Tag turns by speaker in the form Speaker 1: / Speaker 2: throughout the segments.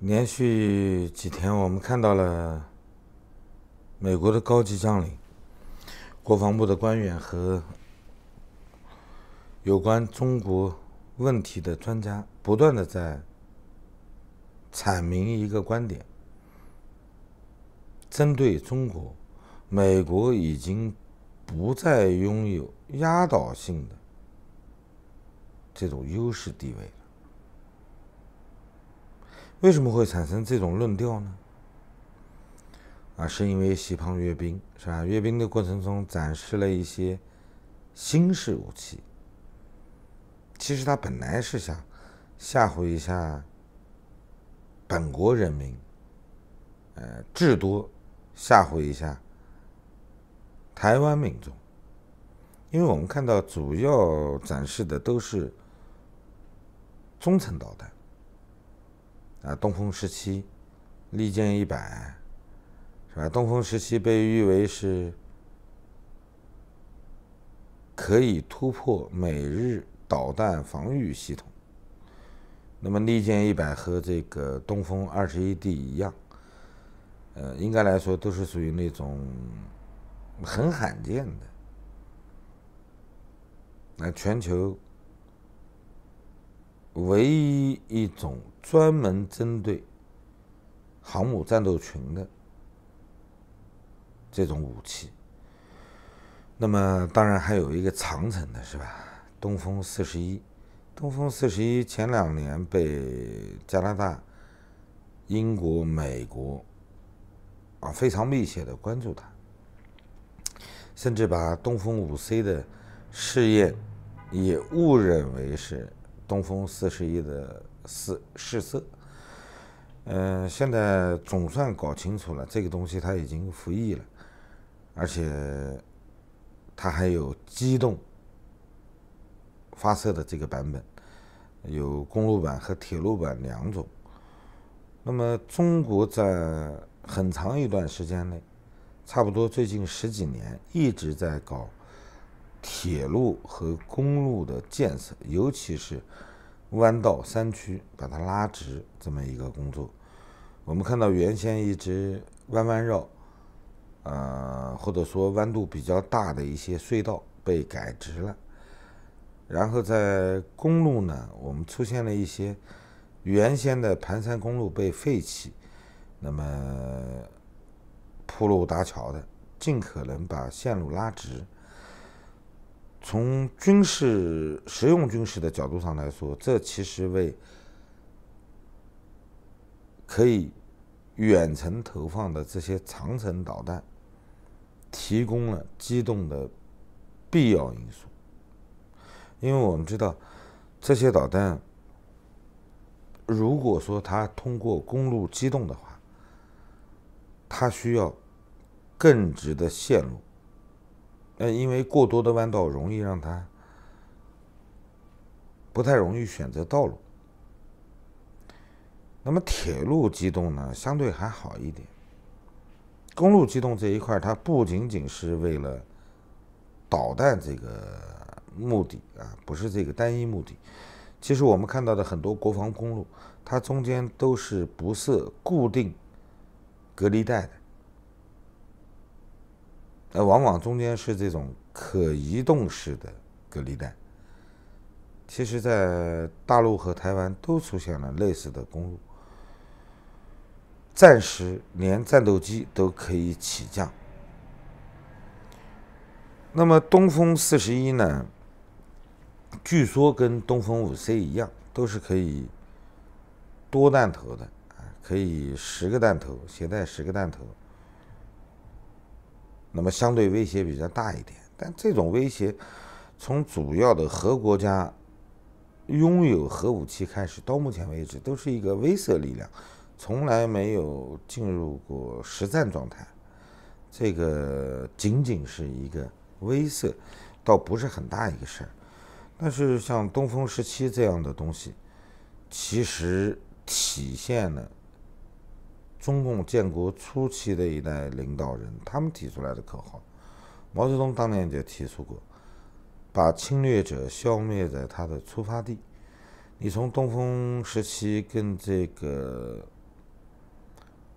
Speaker 1: 连续几天，我们看到了美国的高级将领、国防部的官员和有关中国问题的专家，不断的在阐明一个观点：，针对中国，美国已经不再拥有压倒性的这种优势地位。为什么会产生这种论调呢？啊，是因为西方阅兵是吧？阅兵的过程中展示了一些新式武器。其实他本来是想吓唬一下本国人民，呃，至多吓唬一下台湾民众，因为我们看到主要展示的都是中程导弹。啊，东风十七，利剑一百，是吧？东风十七被誉为是可以突破美日导弹防御系统。那么，利剑一百和这个东风二十一 D 一样，呃，应该来说都是属于那种很罕见的。那全球。唯一一种专门针对航母战斗群的这种武器，那么当然还有一个长城的是吧？东风四十一，东风四十一前两年被加拿大、英国、美国啊非常密切的关注它，甚至把东风五 C 的试验也误认为是。东风四十一的试试射，嗯，现在总算搞清楚了，这个东西它已经服役了，而且它还有机动发射的这个版本，有公路版和铁路版两种。那么，中国在很长一段时间内，差不多最近十几年一直在搞铁路和公路的建设，尤其是。弯道三区把它拉直，这么一个工作。我们看到原先一直弯弯绕，呃，或者说弯度比较大的一些隧道被改直了。然后在公路呢，我们出现了一些原先的盘山公路被废弃，那么铺路搭桥的，尽可能把线路拉直。从军事实用军事的角度上来说，这其实为可以远程投放的这些长程导弹提供了机动的必要因素。因为我们知道，这些导弹如果说它通过公路机动的话，它需要更直的线路。呃，因为过多的弯道容易让它不太容易选择道路。那么铁路机动呢，相对还好一点。公路机动这一块，它不仅仅是为了导弹这个目的啊，不是这个单一目的。其实我们看到的很多国防公路，它中间都是不设固定隔离带的。呃，往往中间是这种可移动式的隔离带。其实，在大陆和台湾都出现了类似的公路，暂时连战斗机都可以起降。那么，东风四十一呢？据说跟东风五 C 一样，都是可以多弹头的啊，可以十个弹头，携带十个弹头。那么相对威胁比较大一点，但这种威胁从主要的核国家拥有核武器开始到目前为止都是一个威慑力量，从来没有进入过实战状态。这个仅仅是一个威慑，倒不是很大一个事儿。但是像东风十七这样的东西，其实体现了。中共建国初期的一代领导人，他们提出来的口号，毛泽东当年就提出过，把侵略者消灭在他的出发地。你从东风十七跟这个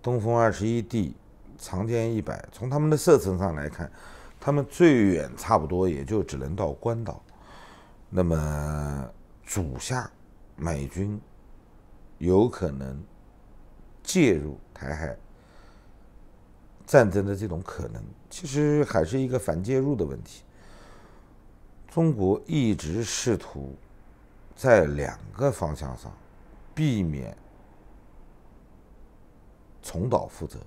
Speaker 1: 东风二十一 D、长剑一百，从他们的射程上来看，他们最远差不多也就只能到关岛。那么主下美军有可能。介入台海战争的这种可能，其实还是一个反介入的问题。中国一直试图在两个方向上避免重蹈覆辙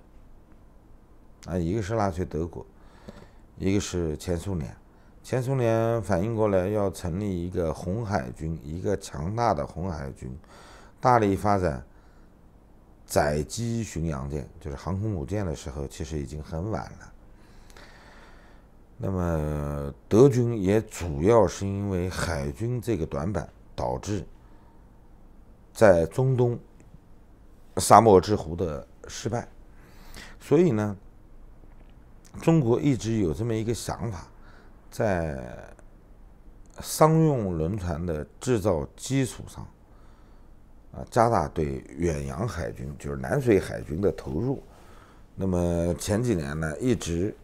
Speaker 1: 啊，一个是纳粹德国，一个是前苏联。前苏联反应过来要成立一个红海军，一个强大的红海军，大力发展。载机巡洋舰就是航空母舰的时候，其实已经很晚了。那么德军也主要是因为海军这个短板，导致在中东沙漠之狐的失败。所以呢，中国一直有这么一个想法，在商用轮船的制造基础上。啊，加大对远洋海军，就是南水海军的投入。那么前几年呢，一直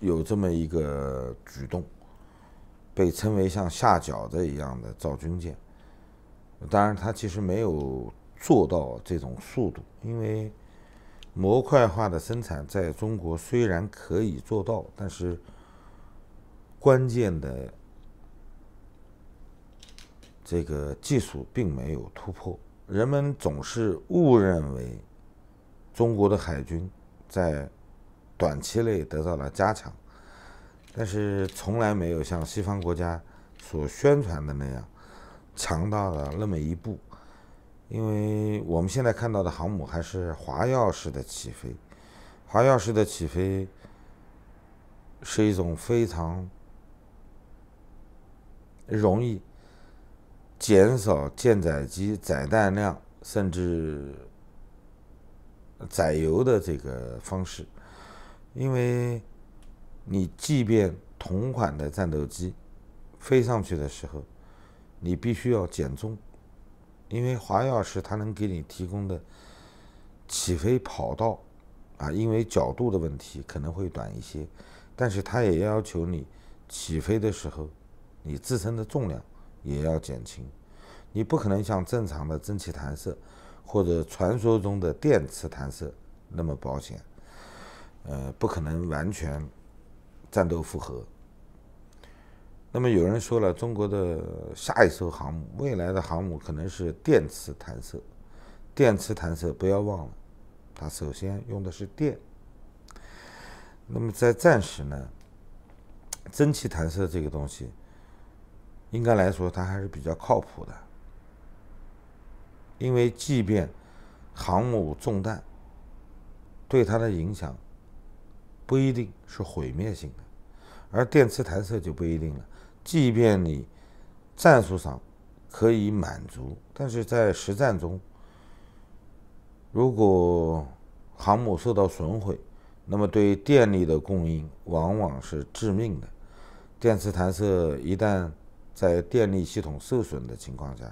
Speaker 1: 有这么一个举动，被称为像下饺子一样的造军舰。当然，他其实没有做到这种速度，因为模块化的生产在中国虽然可以做到，但是关键的这个技术并没有突破。人们总是误认为中国的海军在短期内得到了加强，但是从来没有像西方国家所宣传的那样强到了那么一步，因为我们现在看到的航母还是滑跃式的起飞，滑跃式的起飞是一种非常容易。减少舰载机载弹量，甚至载油的这个方式，因为你即便同款的战斗机飞上去的时候，你必须要减重，因为华约是它能给你提供的起飞跑道啊，因为角度的问题可能会短一些，但是它也要求你起飞的时候你自身的重量。也要减轻，你不可能像正常的蒸汽弹射或者传说中的电磁弹射那么保险，呃，不可能完全战斗负荷。那么有人说了，中国的下一艘航母，未来的航母可能是电磁弹射。电磁弹射不要忘了，它首先用的是电。那么在战时呢，蒸汽弹射这个东西。应该来说，它还是比较靠谱的，因为即便航母中弹，对它的影响不一定是毁灭性的，而电磁弹射就不一定了。即便你战术上可以满足，但是在实战中，如果航母受到损毁，那么对电力的供应往往是致命的。电磁弹射一旦在电力系统受损的情况下，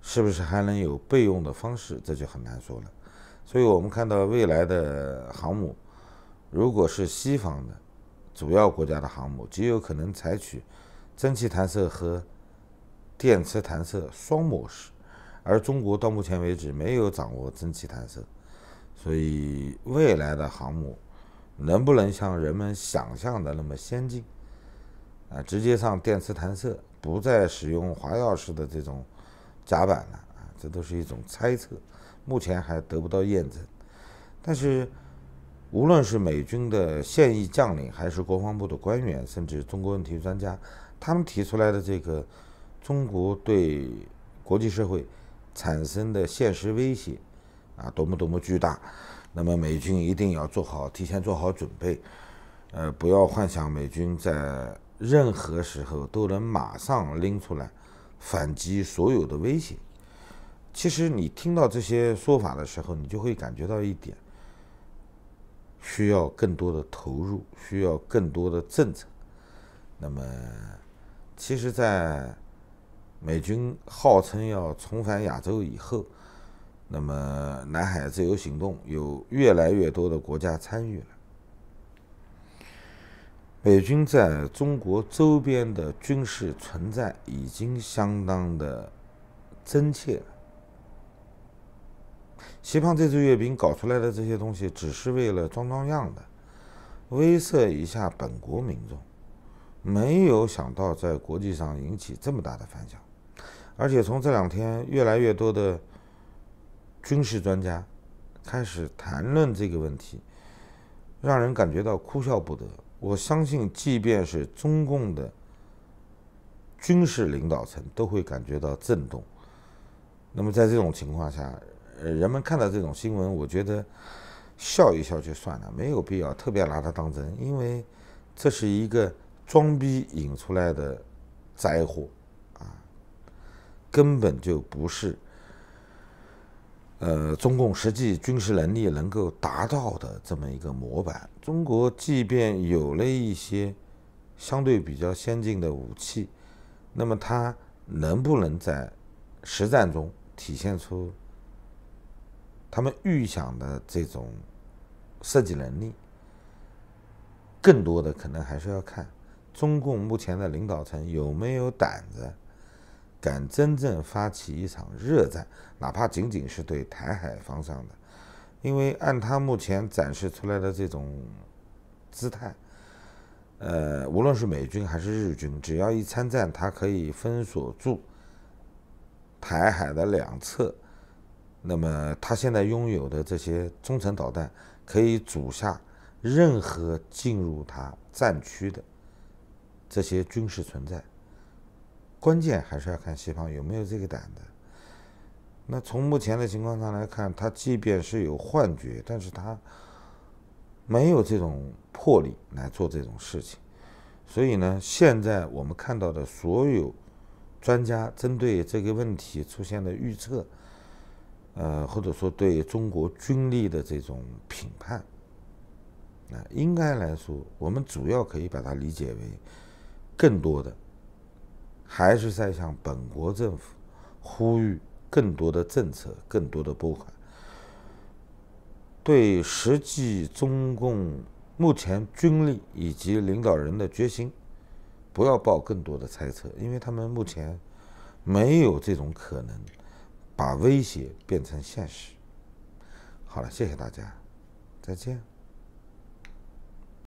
Speaker 1: 是不是还能有备用的方式？这就很难说了。所以我们看到，未来的航母，如果是西方的主要国家的航母，极有可能采取蒸汽弹射和电磁弹射双模式。而中国到目前为止没有掌握蒸汽弹射，所以未来的航母能不能像人们想象的那么先进？啊，直接上电磁弹射，不再使用滑钥式的这种甲板了啊，这都是一种猜测，目前还得不到验证。但是，无论是美军的现役将领，还是国防部的官员，甚至中国问题专家，他们提出来的这个中国对国际社会产生的现实威胁啊，多么多么巨大。那么美军一定要做好提前做好准备，呃，不要幻想美军在。任何时候都能马上拎出来反击所有的威胁。其实你听到这些说法的时候，你就会感觉到一点需要更多的投入，需要更多的政策。那么，其实，在美军号称要重返亚洲以后，那么南海自由行动有越来越多的国家参与了。美军在中国周边的军事存在已经相当的真切。了。西胖这次阅兵搞出来的这些东西，只是为了装装样的，威慑一下本国民众，没有想到在国际上引起这么大的反响。而且从这两天越来越多的军事专家开始谈论这个问题，让人感觉到哭笑不得。我相信，即便是中共的军事领导层，都会感觉到震动。那么在这种情况下，呃，人们看到这种新闻，我觉得笑一笑就算了，没有必要特别拿它当真，因为这是一个装逼引出来的灾祸啊，根本就不是。呃，中共实际军事能力能够达到的这么一个模板，中国即便有了一些相对比较先进的武器，那么它能不能在实战中体现出他们预想的这种设计能力？更多的可能还是要看中共目前的领导层有没有胆子。敢真正发起一场热战，哪怕仅仅是对台海方向的，因为按他目前展示出来的这种姿态，呃，无论是美军还是日军，只要一参战，它可以封锁住台海的两侧，那么他现在拥有的这些中程导弹，可以阻下任何进入他战区的这些军事存在。关键还是要看西方有没有这个胆子。那从目前的情况上来看，他即便是有幻觉，但是他没有这种魄力来做这种事情。所以呢，现在我们看到的所有专家针对这个问题出现的预测，呃，或者说对中国军力的这种评判，啊，应该来说，我们主要可以把它理解为更多的。还是在向本国政府呼吁更多的政策、更多的拨款。对实际中共目前军力以及领导人的决心，不要抱更多的猜测，因为他们目前没有这种可能把威胁变成现实。好了，谢谢大家，再见。